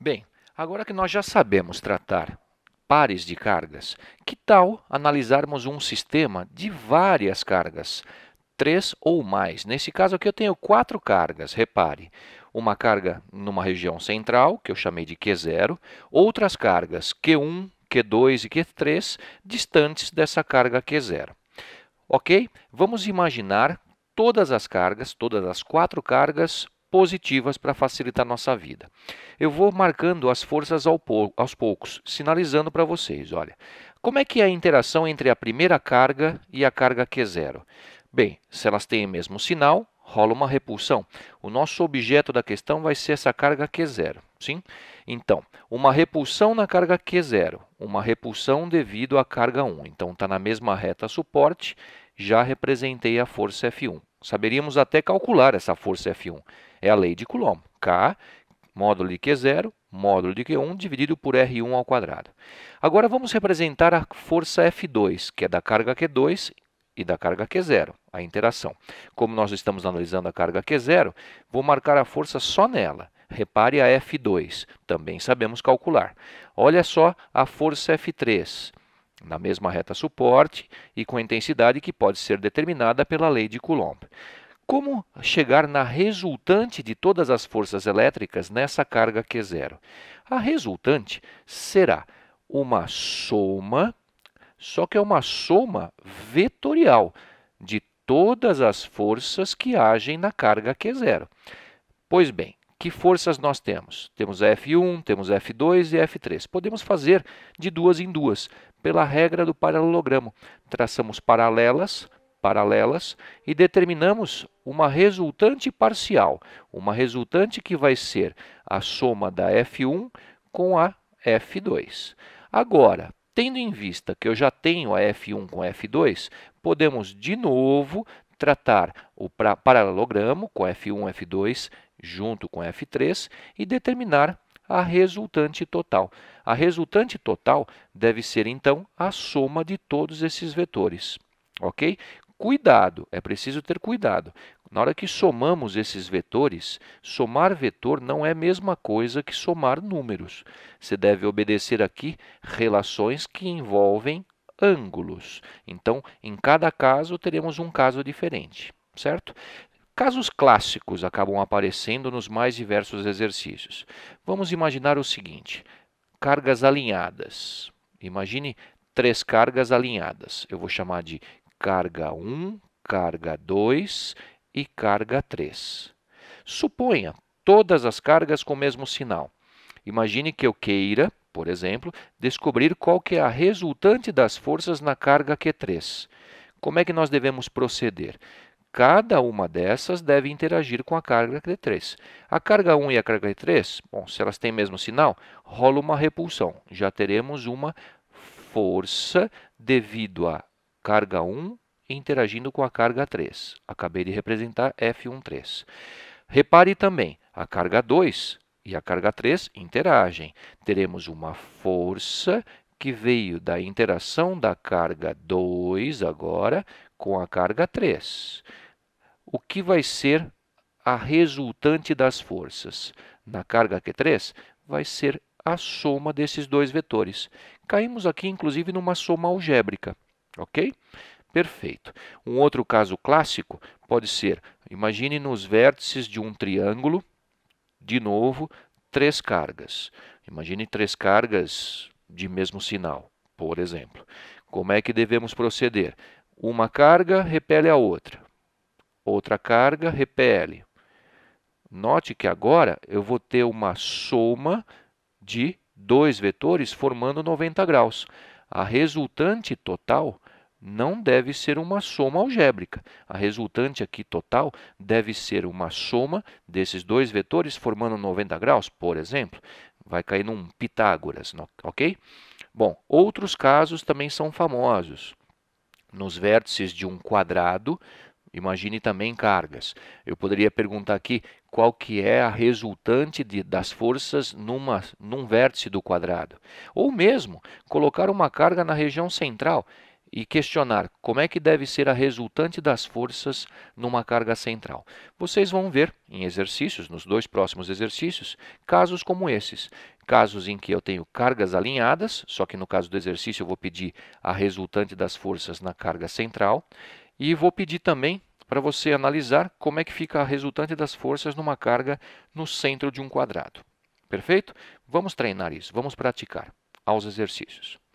Bem, agora que nós já sabemos tratar pares de cargas, que tal analisarmos um sistema de várias cargas? três ou mais. Nesse caso aqui eu tenho quatro cargas, repare. Uma carga numa região central, que eu chamei de Q0, outras cargas Q1, Q2 e Q3 distantes dessa carga Q0. Ok? Vamos imaginar todas as cargas, todas as quatro cargas positivas para facilitar nossa vida. Eu vou marcando as forças aos poucos, sinalizando para vocês, olha. Como é que é a interação entre a primeira carga e a carga Q0? Bem, se elas têm o mesmo sinal, rola uma repulsão. O nosso objeto da questão vai ser essa carga Q0, sim? Então, uma repulsão na carga Q0, uma repulsão devido à carga 1. Então, está na mesma reta suporte, já representei a força F1. Saberíamos até calcular essa força F1. É a lei de Coulomb. K, módulo de Q0, módulo de Q1, dividido por R1 ao quadrado. Agora vamos representar a força F2, que é da carga Q2 e da carga Q0, a interação. Como nós estamos analisando a carga Q0, vou marcar a força só nela. Repare a F2, também sabemos calcular. Olha só a força F3 na mesma reta suporte e com intensidade que pode ser determinada pela lei de Coulomb. Como chegar na resultante de todas as forças elétricas nessa carga Q0? A resultante será uma soma, só que é uma soma vetorial de todas as forças que agem na carga Q0. Pois bem, que forças nós temos? Temos F1, temos F2 e F3. Podemos fazer de duas em duas, pela regra do paralelogramo. Traçamos paralelas, paralelas e determinamos uma resultante parcial, uma resultante que vai ser a soma da F1 com a F2. Agora, tendo em vista que eu já tenho a F1 com a F2, podemos de novo tratar o paralelogramo com F1, F2 junto com F3 e determinar a resultante total. A resultante total deve ser então a soma de todos esses vetores, OK? Cuidado, é preciso ter cuidado. Na hora que somamos esses vetores, somar vetor não é a mesma coisa que somar números. Você deve obedecer aqui relações que envolvem ângulos. Então, em cada caso, teremos um caso diferente, certo? Casos clássicos acabam aparecendo nos mais diversos exercícios. Vamos imaginar o seguinte: cargas alinhadas. Imagine três cargas alinhadas. Eu vou chamar de carga 1, carga 2 e carga 3. Suponha todas as cargas com o mesmo sinal. Imagine que eu queira por exemplo, descobrir qual que é a resultante das forças na carga Q3. Como é que nós devemos proceder? Cada uma dessas deve interagir com a carga Q3. A carga 1 e a carga Q3, bom, se elas têm mesmo sinal, rola uma repulsão. Já teremos uma força devido à carga 1 interagindo com a carga 3. Acabei de representar F13. Repare também, a carga 2 e a carga 3 interagem. Teremos uma força que veio da interação da carga 2 agora com a carga 3. O que vai ser a resultante das forças? Na carga Q3 vai ser a soma desses dois vetores. Caímos aqui, inclusive, numa soma algébrica, ok? Perfeito. Um outro caso clássico pode ser, imagine nos vértices de um triângulo, de novo, três cargas. Imagine três cargas de mesmo sinal, por exemplo. Como é que devemos proceder? Uma carga repele a outra. Outra carga repele. Note que agora eu vou ter uma soma de dois vetores formando 90 graus. A resultante total não deve ser uma soma algébrica. A resultante aqui total deve ser uma soma desses dois vetores formando 90 graus, por exemplo. Vai cair num Pitágoras, ok? Bom, outros casos também são famosos. Nos vértices de um quadrado, Imagine também cargas. Eu poderia perguntar aqui qual que é a resultante de, das forças numa, num vértice do quadrado. Ou mesmo, colocar uma carga na região central e questionar como é que deve ser a resultante das forças numa carga central. Vocês vão ver em exercícios, nos dois próximos exercícios, casos como esses. Casos em que eu tenho cargas alinhadas, só que no caso do exercício eu vou pedir a resultante das forças na carga central e vou pedir também para você analisar como é que fica a resultante das forças numa carga no centro de um quadrado. Perfeito? Vamos treinar isso, vamos praticar aos exercícios.